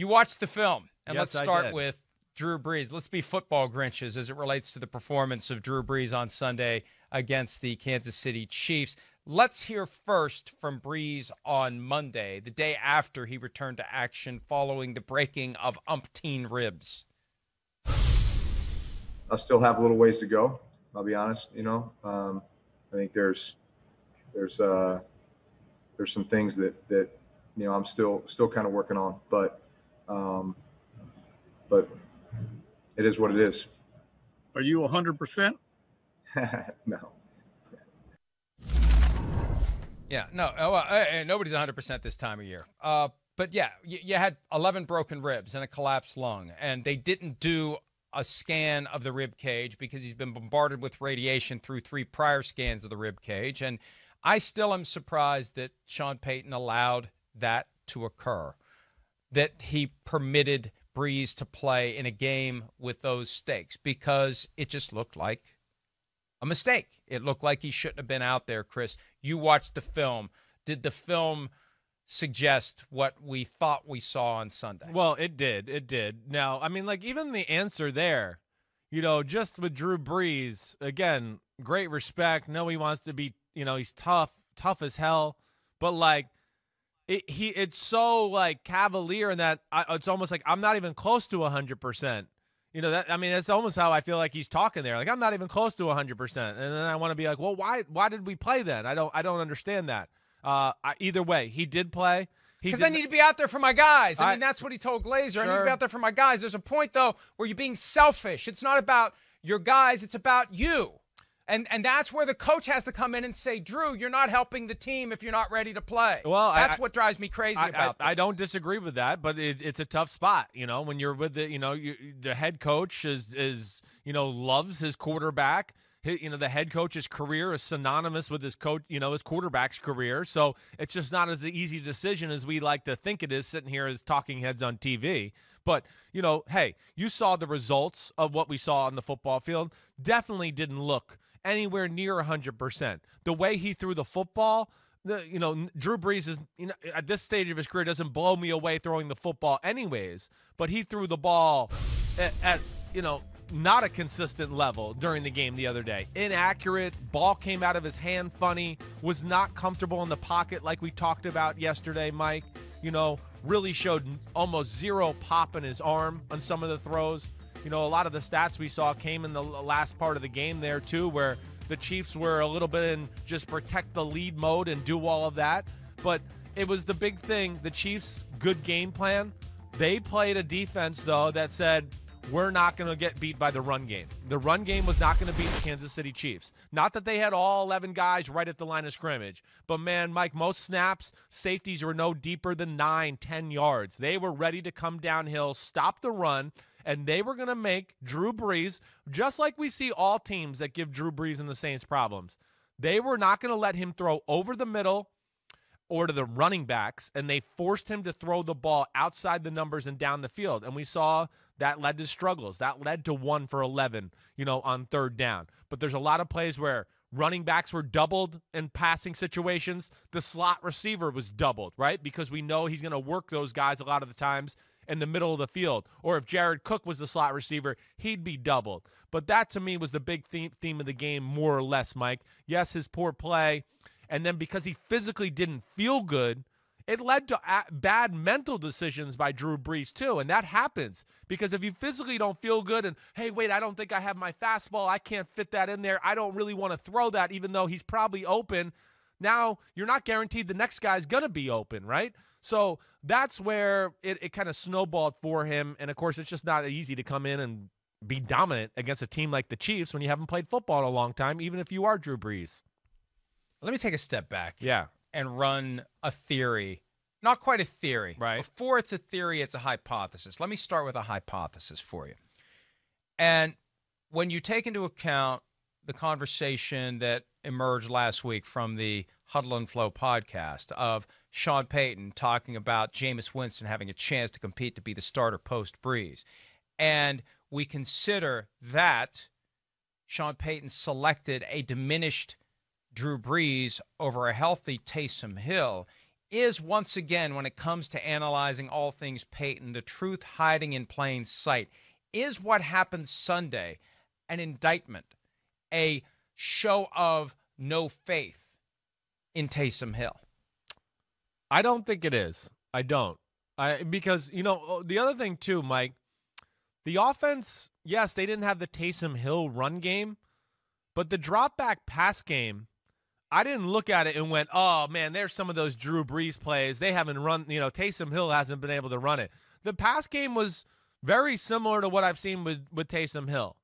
You watched the film, and yes, let's start with Drew Brees. Let's be football grinches as it relates to the performance of Drew Brees on Sunday against the Kansas City Chiefs. Let's hear first from Brees on Monday, the day after he returned to action following the breaking of umpteen ribs. I still have a little ways to go. I'll be honest. You know, um, I think there's there's uh, there's some things that that you know I'm still still kind of working on, but um, but it is what it is. Are you 100%? no. Yeah, no, oh, uh, nobody's 100% this time of year. Uh, but yeah, you, you had 11 broken ribs and a collapsed lung, and they didn't do a scan of the rib cage because he's been bombarded with radiation through three prior scans of the rib cage. And I still am surprised that Sean Payton allowed that to occur that he permitted Breeze to play in a game with those stakes because it just looked like a mistake. It looked like he shouldn't have been out there, Chris. You watched the film. Did the film suggest what we thought we saw on Sunday? Well, it did. It did. Now, I mean, like, even the answer there, you know, just with Drew Brees, again, great respect. No, he wants to be, you know, he's tough, tough as hell. But, like, it, he it's so like cavalier in that I, it's almost like I'm not even close to 100%. You know that I mean that's almost how I feel like he's talking there. Like I'm not even close to 100%. And then I want to be like, "Well, why why did we play then?" I don't I don't understand that. Uh I, either way, he did play. Because I need to be out there for my guys. I, I mean, that's what he told Glazer. Sure. I need to be out there for my guys. There's a point though where you're being selfish. It's not about your guys, it's about you. And and that's where the coach has to come in and say, Drew, you're not helping the team if you're not ready to play. Well, that's I, what drives me crazy I, about. I, I, don't disagree with that, but it, it's a tough spot. You know, when you're with the you know you, the head coach is is you know loves his quarterback. you know the head coach's career is synonymous with his coach. You know his quarterback's career, so it's just not as easy decision as we like to think it is sitting here as talking heads on TV. But, you know, hey, you saw the results of what we saw on the football field. Definitely didn't look anywhere near 100%. The way he threw the football, the, you know, Drew Brees is you know at this stage of his career doesn't blow me away throwing the football anyways, but he threw the ball at, at you know not a consistent level during the game the other day. Inaccurate, ball came out of his hand funny, was not comfortable in the pocket like we talked about yesterday, Mike. You know, really showed almost zero pop in his arm on some of the throws you know, a lot of the stats we saw came in the last part of the game there, too, where the Chiefs were a little bit in just protect the lead mode and do all of that. But it was the big thing. The Chiefs' good game plan. They played a defense, though, that said, we're not going to get beat by the run game. The run game was not going to beat the Kansas City Chiefs. Not that they had all 11 guys right at the line of scrimmage, but man, Mike, most snaps, safeties were no deeper than nine, ten yards. They were ready to come downhill, stop the run, and they were going to make Drew Brees, just like we see all teams that give Drew Brees and the Saints problems. They were not going to let him throw over the middle or to the running backs, and they forced him to throw the ball outside the numbers and down the field. And we saw that led to struggles. That led to one for 11, you know, on third down. But there's a lot of plays where running backs were doubled in passing situations. The slot receiver was doubled, right? Because we know he's going to work those guys a lot of the times in the middle of the field. Or if Jared Cook was the slot receiver, he'd be doubled. But that to me was the big theme, theme of the game, more or less, Mike. Yes, his poor play. And then because he physically didn't feel good, it led to uh, bad mental decisions by Drew Brees, too. And that happens because if you physically don't feel good and, hey, wait, I don't think I have my fastball. I can't fit that in there. I don't really want to throw that, even though he's probably open. Now you're not guaranteed the next guy's going to be open, right? So that's where it, it kind of snowballed for him. And of course, it's just not easy to come in and be dominant against a team like the Chiefs when you haven't played football in a long time, even if you are Drew Brees. Let me take a step back. Yeah. And run a theory. Not quite a theory. Right. Before it's a theory, it's a hypothesis. Let me start with a hypothesis for you. And when you take into account the conversation that emerged last week from the Huddle and Flow podcast of – Sean Payton talking about Jameis Winston having a chance to compete to be the starter post Breeze. And we consider that Sean Payton selected a diminished Drew Brees over a healthy Taysom Hill is once again, when it comes to analyzing all things Payton the truth hiding in plain sight. Is what happened Sunday an indictment, a show of no faith in Taysom Hill? I don't think it is. I don't. I because you know oh, the other thing too, Mike. The offense, yes, they didn't have the Taysom Hill run game, but the drop back pass game, I didn't look at it and went, "Oh man, there's some of those Drew Brees plays. They haven't run. You know, Taysom Hill hasn't been able to run it." The pass game was very similar to what I've seen with with Taysom Hill.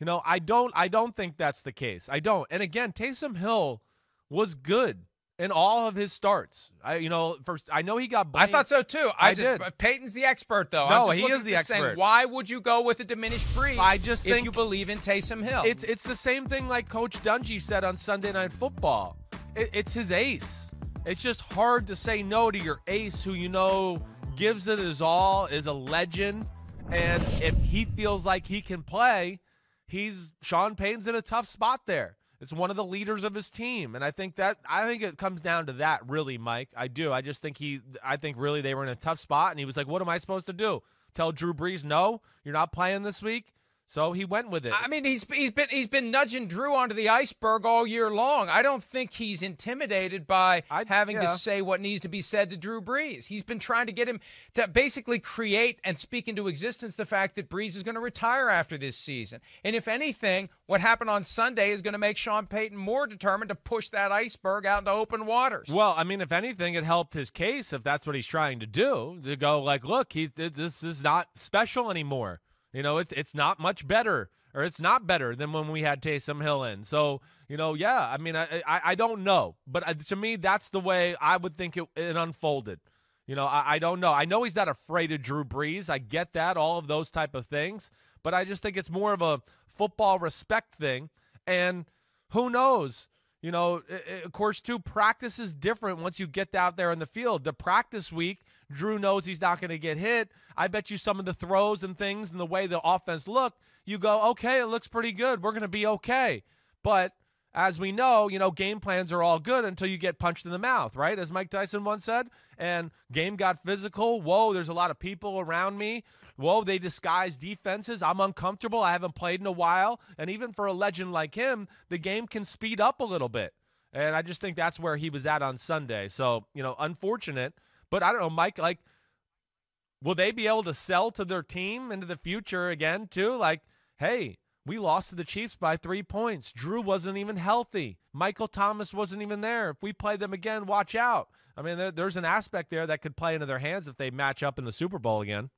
You know, I don't I don't think that's the case. I don't. And again, Taysom Hill was good in all of his starts. I, you know, first I know he got. Blamed. I thought so too. I, I just, did. Uh, Peyton's the expert, though. No, he is the expert. Saying, why would you go with a diminished breed? I just if think you believe in Taysom Hill. It's it's the same thing like Coach Dungy said on Sunday Night Football. It, it's his ace. It's just hard to say no to your ace, who you know gives it his all, is a legend, and if he feels like he can play, he's Sean Payton's in a tough spot there. It's one of the leaders of his team, and I think that I think it comes down to that really, Mike. I do. I just think he. I think really they were in a tough spot, and he was like, "What am I supposed to do? Tell Drew Brees no, you're not playing this week." So he went with it. I mean, he's he's been he's been nudging Drew onto the iceberg all year long. I don't think he's intimidated by I, having yeah. to say what needs to be said to Drew Brees. He's been trying to get him to basically create and speak into existence the fact that Brees is going to retire after this season. And if anything, what happened on Sunday is going to make Sean Payton more determined to push that iceberg out into open waters. Well, I mean, if anything, it helped his case if that's what he's trying to do to go like, look, he's this is not special anymore. You know, it's it's not much better, or it's not better than when we had Taysom Hill in. So, you know, yeah, I mean, I I, I don't know, but uh, to me, that's the way I would think it, it unfolded. You know, I, I don't know. I know he's not afraid of Drew Brees. I get that, all of those type of things, but I just think it's more of a football respect thing. And who knows? You know, it, it, of course, too, practice is different once you get out there in the field. The practice week Drew knows he's not going to get hit. I bet you some of the throws and things and the way the offense looked, you go, okay, it looks pretty good. We're going to be okay. But as we know, you know, game plans are all good until you get punched in the mouth, right? As Mike Tyson once said, and game got physical. Whoa, there's a lot of people around me. Whoa, they disguise defenses. I'm uncomfortable. I haven't played in a while. And even for a legend like him, the game can speed up a little bit. And I just think that's where he was at on Sunday. So, you know, unfortunate but I don't know, Mike, like, will they be able to sell to their team into the future again, too? Like, hey, we lost to the Chiefs by three points. Drew wasn't even healthy. Michael Thomas wasn't even there. If we play them again, watch out. I mean, there, there's an aspect there that could play into their hands if they match up in the Super Bowl again.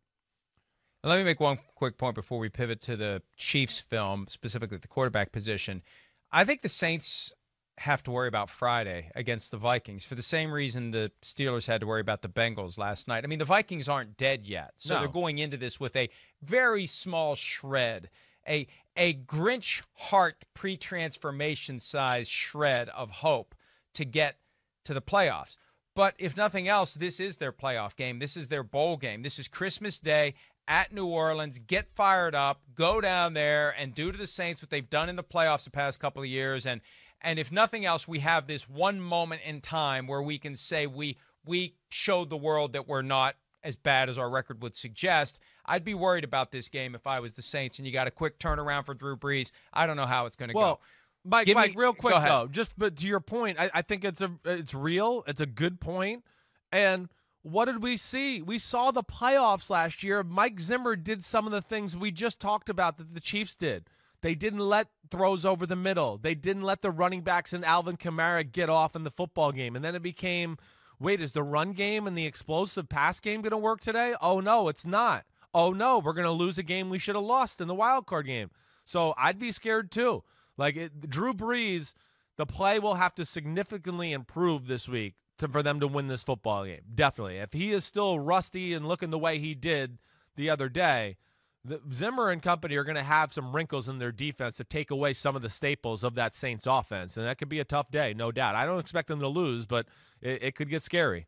Let me make one quick point before we pivot to the Chiefs film, specifically the quarterback position. I think the Saints have to worry about Friday against the Vikings for the same reason the Steelers had to worry about the Bengals last night. I mean, the Vikings aren't dead yet. So no. they're going into this with a very small shred, a a Grinch heart pre-transformation size shred of hope to get to the playoffs. But if nothing else, this is their playoff game. This is their bowl game. This is Christmas Day at New Orleans. Get fired up. Go down there and do to the Saints what they've done in the playoffs the past couple of years and and if nothing else, we have this one moment in time where we can say we we showed the world that we're not as bad as our record would suggest. I'd be worried about this game if I was the Saints and you got a quick turnaround for Drew Brees. I don't know how it's going to well, go. Mike, Give Mike, me, real quick though, just but to your point, I, I think it's a it's real. It's a good point. And what did we see? We saw the playoffs last year. Mike Zimmer did some of the things we just talked about that the Chiefs did. They didn't let throws over the middle. They didn't let the running backs and Alvin Kamara get off in the football game. And then it became wait, is the run game and the explosive pass game going to work today? Oh, no, it's not. Oh, no, we're going to lose a game we should have lost in the wild card game. So I'd be scared too. Like it, Drew Brees, the play will have to significantly improve this week to, for them to win this football game. Definitely. If he is still rusty and looking the way he did the other day, the, Zimmer and company are going to have some wrinkles in their defense to take away some of the staples of that Saints offense, and that could be a tough day, no doubt. I don't expect them to lose, but it, it could get scary.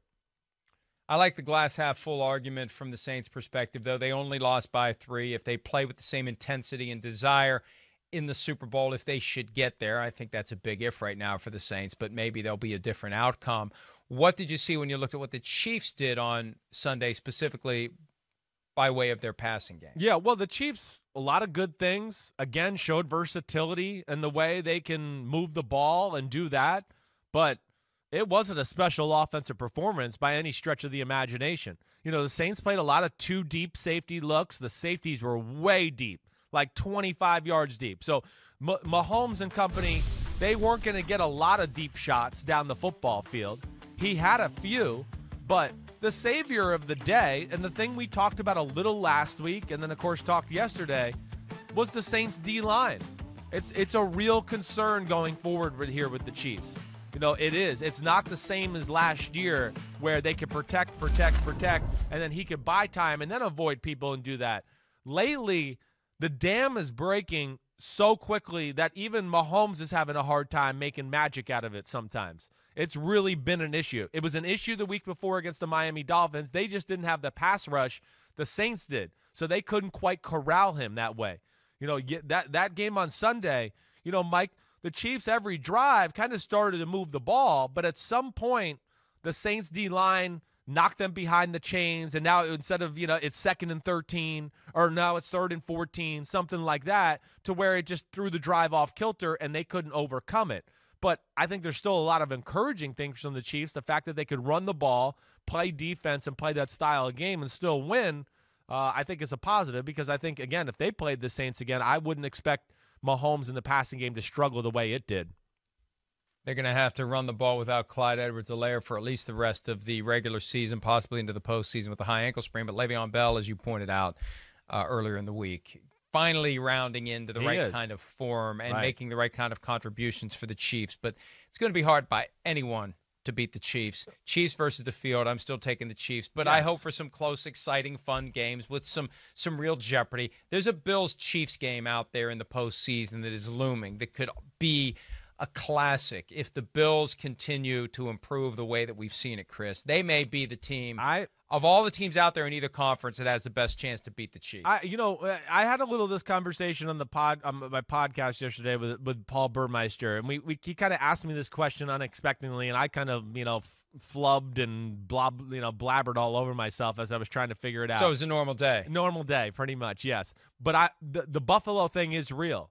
I like the glass half full argument from the Saints' perspective, though. They only lost by three. If they play with the same intensity and desire in the Super Bowl, if they should get there, I think that's a big if right now for the Saints, but maybe there'll be a different outcome. What did you see when you looked at what the Chiefs did on Sunday, specifically by way of their passing game. Yeah, well, the Chiefs, a lot of good things. Again, showed versatility and the way they can move the ball and do that. But it wasn't a special offensive performance by any stretch of the imagination. You know, the Saints played a lot of two deep safety looks. The safeties were way deep, like 25 yards deep. So M- Mahomes and company, they weren't going to get a lot of deep shots down the football field. He had a few, but the savior of the day, and the thing we talked about a little last week, and then of course talked yesterday, was the Saints D line. It's it's a real concern going forward with, here with the Chiefs. You know, it is. It's not the same as last year where they could protect, protect, protect, and then he could buy time and then avoid people and do that. Lately, the dam is breaking so quickly that even Mahomes is having a hard time making magic out of it sometimes. It's really been an issue. It was an issue the week before against the Miami Dolphins. They just didn't have the pass rush the Saints did. So they couldn't quite corral him that way. You know, that that game on Sunday, you know, Mike, the Chiefs every drive kind of started to move the ball, but at some point the Saints D-line knock them behind the chains and now instead of you know it's second and 13 or now it's third and 14 something like that to where it just threw the drive off kilter and they couldn't overcome it but i think there's still a lot of encouraging things from the chiefs the fact that they could run the ball play defense and play that style of game and still win uh, i think is a positive because i think again if they played the saints again i wouldn't expect mahomes in the passing game to struggle the way it did they're going to have to run the ball without Clyde Edwards Alaire for at least the rest of the regular season, possibly into the postseason with a high ankle sprain. But Le'Veon Bell, as you pointed out uh, earlier in the week, finally rounding into the he right is. kind of form and right. making the right kind of contributions for the Chiefs. But it's going to be hard by anyone to beat the Chiefs. Chiefs versus the field. I'm still taking the Chiefs, but yes. I hope for some close, exciting, fun games with some some real jeopardy. There's a Bills Chiefs game out there in the postseason that is looming that could be a classic if the Bills continue to improve the way that we've seen it, Chris. They may be the team. I of all the teams out there in either conference that has the best chance to beat the Chiefs. I, you know, uh, I had a little of this conversation on the pod, on um, my podcast yesterday with with Paul Burmeister, and we, we he kind of asked me this question unexpectedly, and I kind of you know f- flubbed and blob you know blabbered all over myself as I was trying to figure it out. So it was a normal day. Normal day, pretty much, yes. But I the, the Buffalo thing is real.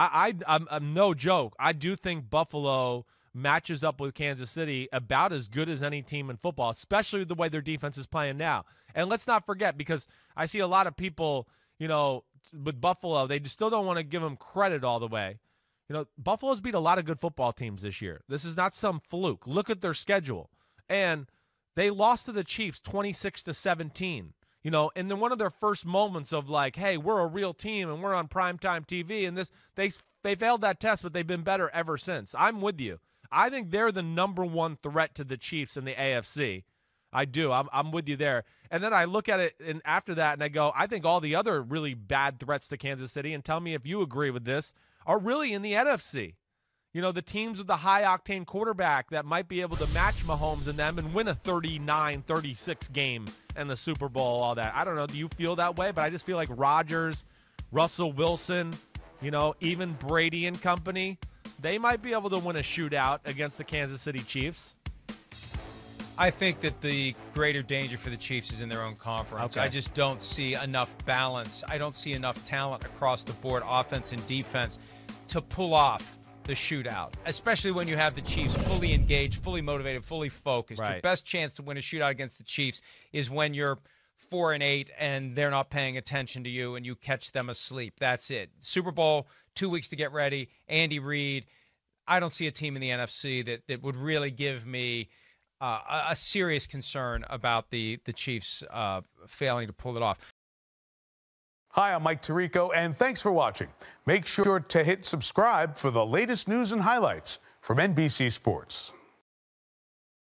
I, I I'm, I'm no joke. I do think Buffalo matches up with Kansas City about as good as any team in football, especially the way their defense is playing now. And let's not forget, because I see a lot of people, you know, with Buffalo, they still don't want to give them credit all the way. You know, Buffalo's beat a lot of good football teams this year. This is not some fluke. Look at their schedule. And they lost to the Chiefs 26 to 17 you know, and then one of their first moments of like, hey, we're a real team and we're on primetime TV and this they they failed that test, but they've been better ever since. I'm with you. I think they're the number one threat to the Chiefs in the AFC. I do. I'm, I'm with you there. And then I look at it and after that and I go, I think all the other really bad threats to Kansas City, and tell me if you agree with this, are really in the NFC you know, the teams with the high octane quarterback that might be able to match Mahomes and them and win a 39 36 game and the Super Bowl, all that. I don't know. Do you feel that way? But I just feel like Rodgers, Russell Wilson, you know, even Brady and company, they might be able to win a shootout against the Kansas City Chiefs. I think that the greater danger for the Chiefs is in their own conference. Okay. I just don't see enough balance. I don't see enough talent across the board, offense and defense, to pull off the shootout, especially when you have the Chiefs fully engaged, fully motivated, fully focused. Right. Your best chance to win a shootout against the Chiefs is when you're four and eight and they're not paying attention to you and you catch them asleep. That's it. Super Bowl, two weeks to get ready. Andy Reid. I don't see a team in the NFC that, that would really give me uh, a, serious concern about the the Chiefs uh, failing to pull it off. Hi, I'm Mike Tirico, and thanks for watching. Make sure to hit subscribe for the latest news and highlights from NBC Sports.